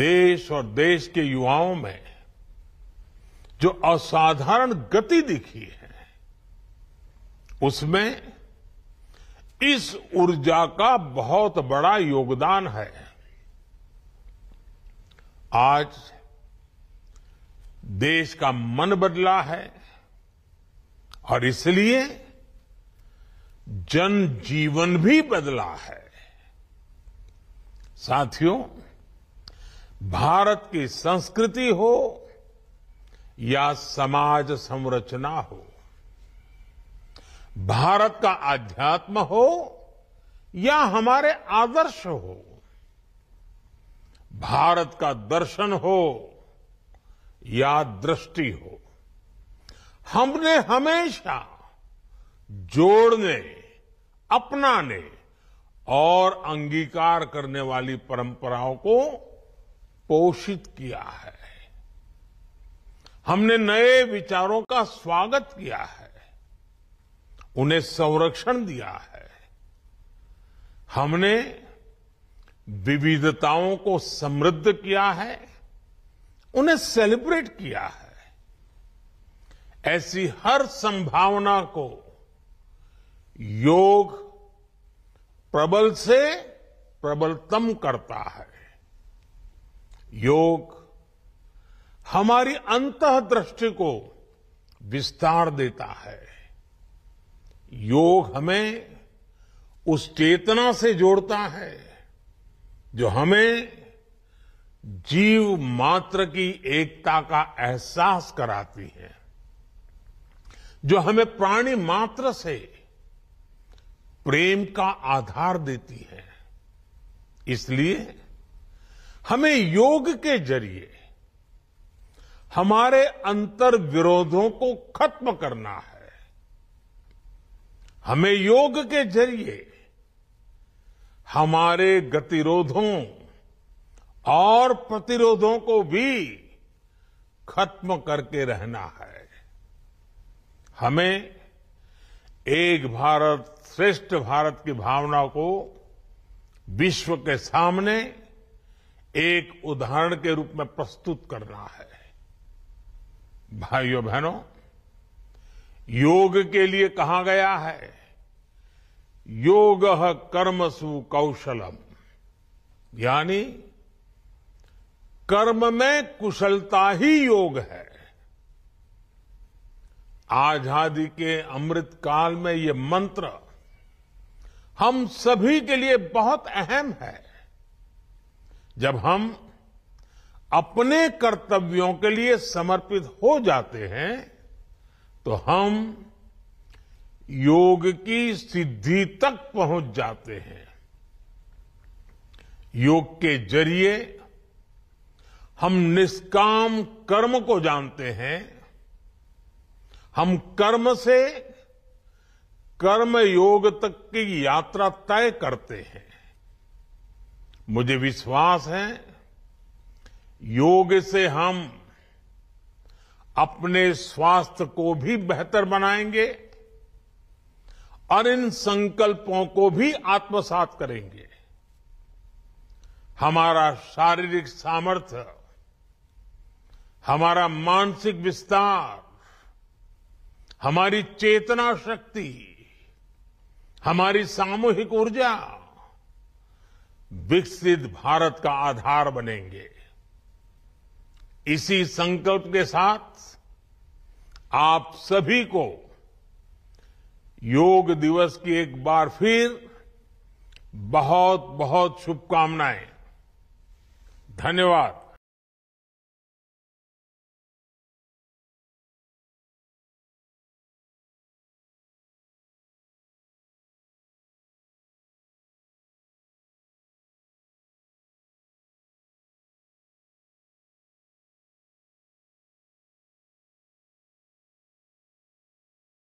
देश और देश के युवाओं में जो असाधारण गति दिखी है उसमें इस ऊर्जा का बहुत बड़ा योगदान है आज देश का मन बदला है और इसलिए जन जीवन भी बदला है साथियों भारत की संस्कृति हो या समाज संरचना हो भारत का आध्यात्म हो या हमारे आदर्श हो भारत का दर्शन हो या दृष्टि हो हमने हमेशा जोड़ने अपनाने और अंगीकार करने वाली परंपराओं को पोषित किया है हमने नए विचारों का स्वागत किया है उन्हें संरक्षण दिया है हमने विविधताओं को समृद्ध किया है उन्हें सेलिब्रेट किया है ऐसी हर संभावना को योग प्रबल से प्रबलतम करता है योग हमारी दृष्टि को विस्तार देता है योग हमें उस चेतना से जोड़ता है जो हमें जीव मात्र की एकता का एहसास कराती है जो हमें प्राणी मात्र से प्रेम का आधार देती है इसलिए हमें योग के जरिए हमारे अंतर विरोधों को खत्म करना है हमें योग के जरिए हमारे गतिरोधों और प्रतिरोधों को भी खत्म करके रहना है हमें एक भारत श्रेष्ठ भारत की भावना को विश्व के सामने एक उदाहरण के रूप में प्रस्तुत करना है भाइयों बहनों योग के लिए कहा गया है योग कर्मसु कौशलम यानी कर्म में कुशलता ही योग है आजादी के अमृत काल में ये मंत्र हम सभी के लिए बहुत अहम है जब हम अपने कर्तव्यों के लिए समर्पित हो जाते हैं तो हम योग की सिद्धि तक पहुंच जाते हैं योग के जरिए हम निष्काम कर्म को जानते हैं हम कर्म से कर्म योग तक की यात्रा तय करते हैं मुझे विश्वास है योग से हम अपने स्वास्थ्य को भी बेहतर बनाएंगे और इन संकल्पों को भी आत्मसात करेंगे हमारा शारीरिक सामर्थ्य हमारा मानसिक विस्तार हमारी चेतना शक्ति हमारी सामूहिक ऊर्जा विकसित भारत का आधार बनेंगे इसी संकल्प के साथ आप सभी को योग दिवस की एक बार फिर बहुत बहुत शुभकामनाएं धन्यवाद